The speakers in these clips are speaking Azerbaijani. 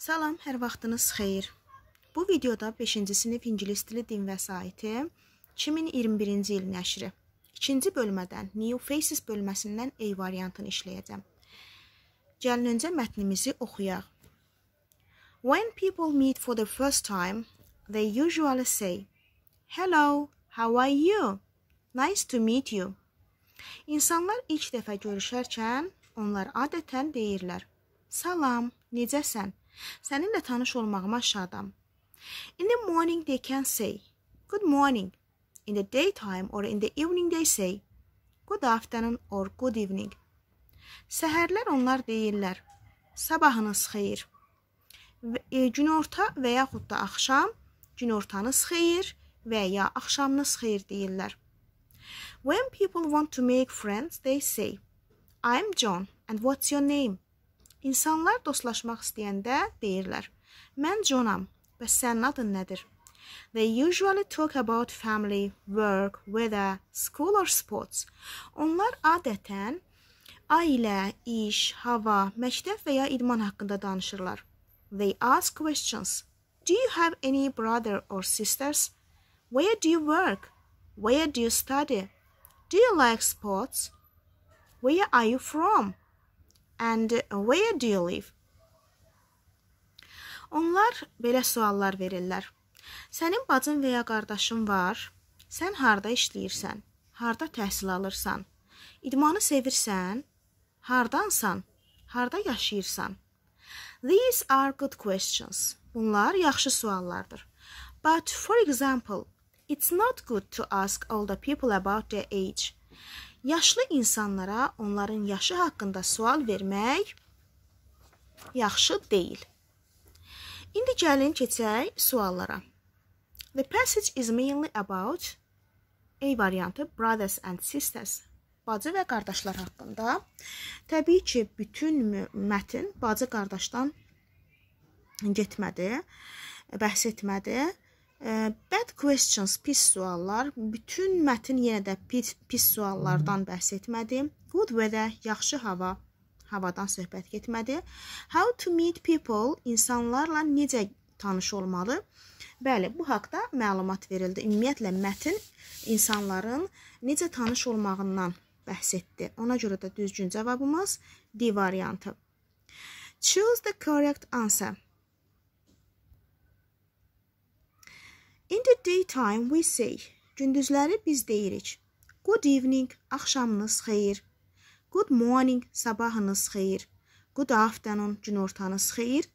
Salam, hər vaxtınız xeyir. Bu videoda 5-ci sinif ingilis dili din vəsaiti 2021-ci il nəşri 2-ci bölmədən New Faces bölməsindən A variantını işləyəcəm. Gəlin öncə mətnimizi oxuyaq. When people meet for the first time, they usually say, "Hello, how are you? Nice to meet you." İnsanlar ilk dəfə görüşərkən onlar adətən deyirlər: "Salam, necəsən?" Səninlə tanış olmağıma şadam. In the morning they can say good morning. In the daytime or in the evening they say good afternoon or good evening. Səhərlər onlar deyirlər sabahınız xeyir. E, günorta və yaxud da axşam günortanız xeyir və ya axşamınız xeyir deyirlər. When people want to make friends, they say, I'm John and what's your name? İnsanlar dostlaşmaq istəyəndə deyirlər: "Mən Jonam və sənin adın nədir?" They usually talk about family, work, weather, school or sports. Onlar adətən ailə, iş, hava, məktəb və ya idman haqqında danışırlar. They ask questions. Do you have any brother or sisters? Where do you work? Where do you study? Do you like sports? Where are you from? And where do you live? Onlar belə suallar verirlər. Sənin bacın və ya qardaşın var? Sən harda işləyirsən? Harda təhsil alırsan? İdmanı sevirsən? Hardansan? Harda yaşayırsan? These are good questions. Bunlar yaxşı suallardır. But for example, it's not good to ask older people about their age yaşlı insanlara onların yaşı haqqında sual vermək yaxşı deyil. İndi gəlin keçək suallara. The passage is mainly about A variantı brothers and sisters bacı və qardaşlar haqqında. Təbii ki, bütün mətn bacı qardaşdan getmədi, bəhs etmədi. Bad questions, pis suallar. Bütün mətn yenə də pis, pis suallardan bəhs etmədi. Good weather, yaxşı hava, havadan söhbət getmədi. How to meet people, insanlarla necə tanış olmalı? Bəli, bu haqda məlumat verildi. Ümumiyyətlə mətn insanların necə tanış olmağından bəhs etdi. Ona görə də düzgün cavabımız D variantı. Choose the correct answer. In the daytime we say, gündüzləri biz deyirik. Good evening, axşamınız xeyir. Good morning, sabahınız xeyir. Good afternoon, günortanız xeyir.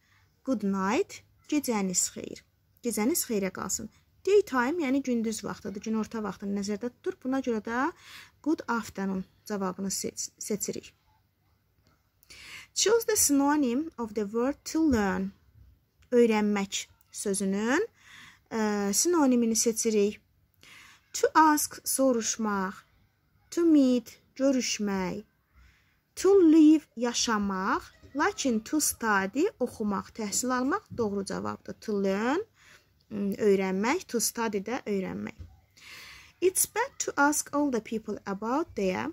Good night, gecəniz xeyir. Gecəniz xeyrə qalsın. Daytime, yəni gündüz vaxtıdır, günorta vaxtını nəzərdə tutur. Buna görə də good afternoon cavabını seç seçirik. Choose the synonym of the word to learn. Öyrənmək sözünün ə, sinonimini seçirik. To ask soruşmaq, to meet görüşmək, to live yaşamaq, lakin to study oxumaq, təhsil almaq doğru cavabdır. To learn öyrənmək, to study də öyrənmək. It's bad to ask all the people about their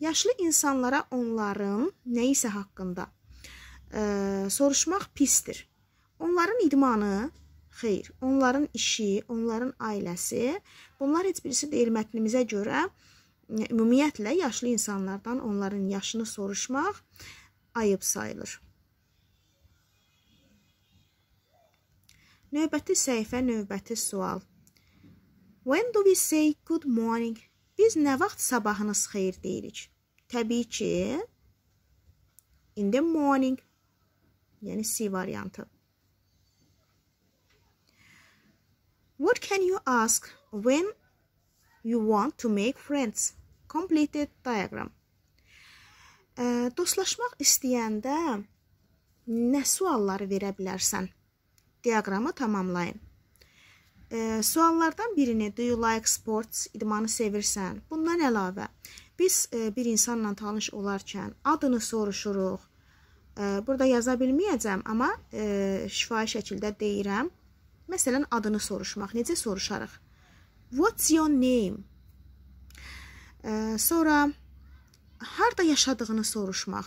yaşlı insanlara onların nə isə haqqında ə, soruşmaq pisdir. Onların idmanı Xeyr, onların işi, onların ailəsi, bunlar heç birisi deyil mətnimizə görə ümumiyyətlə yaşlı insanlardan onların yaşını soruşmaq ayıb sayılır. Növbəti səhifə, növbəti sual. When do we say good morning? Biz nə vaxt sabahınız xeyir deyirik? Təbii ki, in the morning. Yəni C variantı. What can you ask when you want to make friends? Completed diagram. Ə, dostlaşmaq istəyəndə nə sualları verə bilərsən? Diaqramı tamamlayın. Ə, suallardan birini do you like sports? İdmanı sevirsən? Bundan əlavə biz ə, e, bir insanla tanış olarkən adını soruşuruq. Ə, burada yaza bilməyəcəm, amma ə, e, şifahi şəkildə deyirəm. Məsələn, adını soruşmaq. Necə soruşarıq? What's your name? Ə, sonra harda yaşadığını soruşmaq.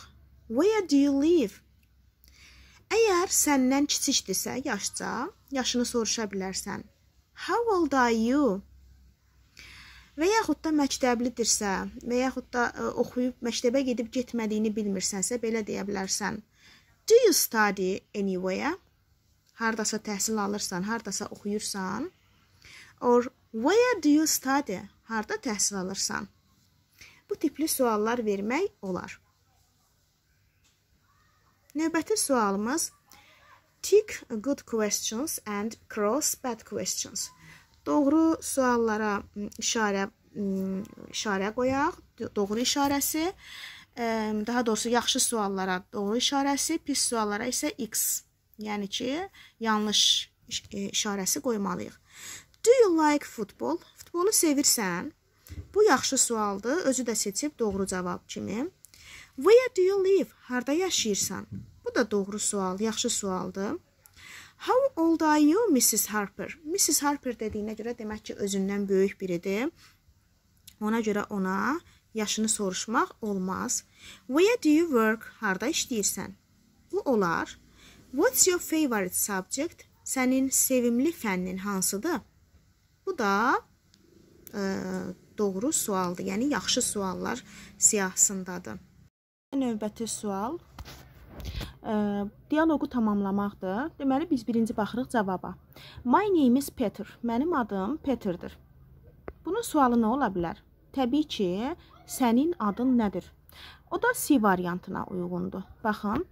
Where do you live? Əgər səndən kiçikdirsə, yaşca, yaşını soruşa bilərsən. How old are you? Və yaxud da məktəblidirsə, və yaxud da ə, oxuyub məktəbə gedib getmədiyini bilmirsənsə, belə deyə bilərsən. Do you study anywhere? hardasa təhsil alırsan, hardasa oxuyursan. Or where do you study? Harda təhsil alırsan? Bu tipli suallar vermək olar. Növbəti sualımız tick good questions and cross bad questions. Doğru suallara işarə işarə qoyaq, doğru işarəsi, daha doğrusu yaxşı suallara doğru işarəsi, pis suallara isə x Yəni ki, yanlış e, işarəsi qoymalıyıq. Do you like football? Futbolu sevirsən? Bu yaxşı sualdır. Özü də seçib doğru cavab kimi. Where do you live? Harda yaşayırsan? Bu da doğru sual, yaxşı sualdır. How old are you, Mrs Harper? Mrs Harper dediyinə görə demək ki, özündən böyük biridir. Ona görə ona yaşını soruşmaq olmaz. Where do you work? Harda işləyirsən? Bu olar. What's your favorite subject? Sənin sevimli fənnin hansıdır? Bu da e, doğru sualdır. Yəni yaxşı suallar siyahısındadır. Növbəti sual ə, e, dialoqu tamamlamaqdır. Deməli biz birinci baxırıq cavaba. My name is Peter. Mənim adım Peterdir. Bunun sualı nə ola bilər? Təbii ki, sənin adın nədir? O da C variantına uyğundur. Baxın,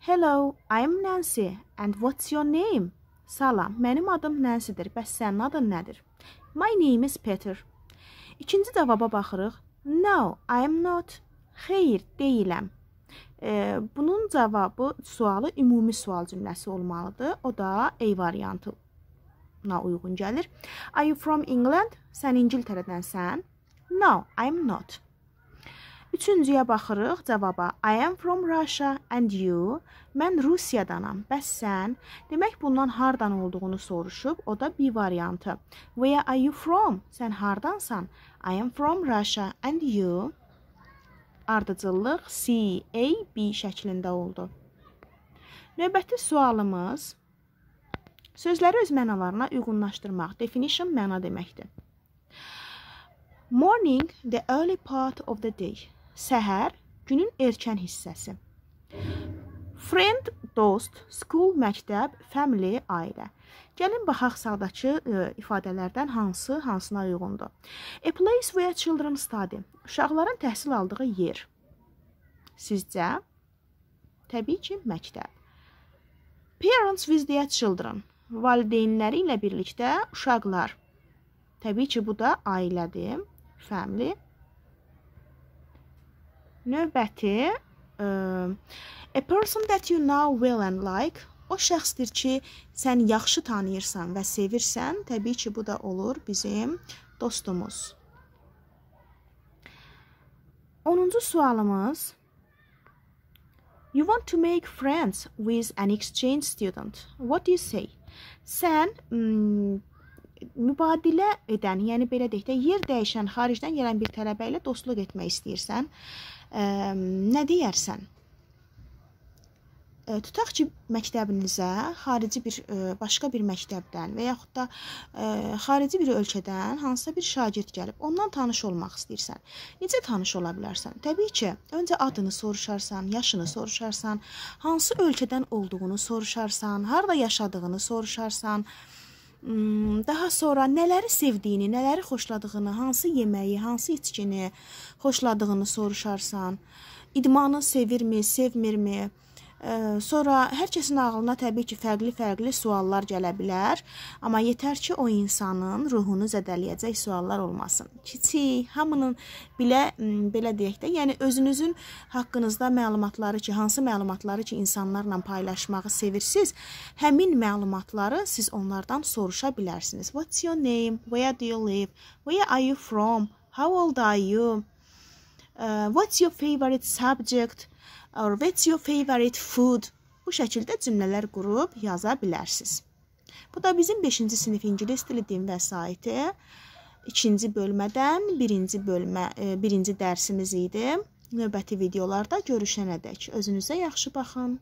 Hello, I'm Nancy and what's your name? Salam, mənim adım Nancy-dir. Bəs sənin adın nədir? My name is Peter. İkinci cavaba baxırıq. No, I'm not. Xeyr, deyiləm. E, bunun cavabı sualı ümumi sual cümləsi olmalıdır. O da A variantına uyğun gəlir. Are you from England? Sən İngiltərədənsən? No, I'm not. Üçüncüyə baxırıq cavaba. I am from Russia and you. Mən Rusiyadanam. Bəs sən? Demək bundan hardan olduğunu soruşub. O da B variantı. Where are you from? Sən hardansan? I am from Russia and you. Ardıcıllıq C, A, B şəklində oldu. Növbəti sualımız sözləri öz mənalarına uyğunlaşdırmaq. Definition məna deməkdir. Morning, the early part of the day. Səhər, günün erkən hissəsi. Friend, dost, school, məktəb, family, ailə. Gəlin baxaq sağdakı ə, e, ifadələrdən hansı hansına uyğundur. A place where children study. Uşaqların təhsil aldığı yer. Sizcə? Təbii ki, məktəb. Parents with their children. Valideynləri ilə birlikdə uşaqlar. Təbii ki, bu da ailədir, family. Növbəti ə, e, a person that you know well and like o şəxsdir ki, sən yaxşı tanıyırsan və sevirsən. Təbii ki, bu da olur bizim dostumuz. 10-cu sualımız You want to make friends with an exchange student. What do you say? Sən mm, mübadilə edən, yəni belə deyək də, yer dəyişən, xaricdən gələn bir tələbə ilə dostluq etmək istəyirsən. Ə, Ehm, nə deyərsən? E, tutaq ki, məktəbinizə xarici bir e, başqa bir məktəbdən və yaxud da e, xarici bir ölkədən hansısa bir şagird gəlib, ondan tanış olmaq istəyirsən. Necə tanış ola bilərsən? Təbii ki, öncə adını soruşarsan, yaşını soruşarsan, hansı ölkədən olduğunu soruşarsan, harda yaşadığını soruşarsan, Hmm, daha sonra nələri sevdiyini, nələri xoşladığını, hansı yeməyi, hansı içkini xoşladığını soruşarsan. İdmanı sevirmi, sevmirmi? Sonra hər kəsin ağlına təbii ki, fərqli-fərqli suallar gələ bilər, amma yetər ki, o insanın ruhunu zədələyəcək suallar olmasın. Kiçik, hamının bilə belə deyək də, yəni özünüzün haqqınızda məlumatları ki, hansı məlumatları ki, insanlarla paylaşmağı sevirsiz, həmin məlumatları siz onlardan soruşa bilərsiniz. What's your name? Where do you live? Where are you from? How old are you? Uh, what's your favorite subject? or what's your favorite food? Bu şəkildə cümlələr qurub yaza bilərsiniz. Bu da bizim 5-ci sinif ingilis dili din vəsaiti 2-ci bölmədən 1-ci bölmə 1-ci e, dərsimiz idi. Növbəti videolarda görüşənədək özünüzə yaxşı baxın.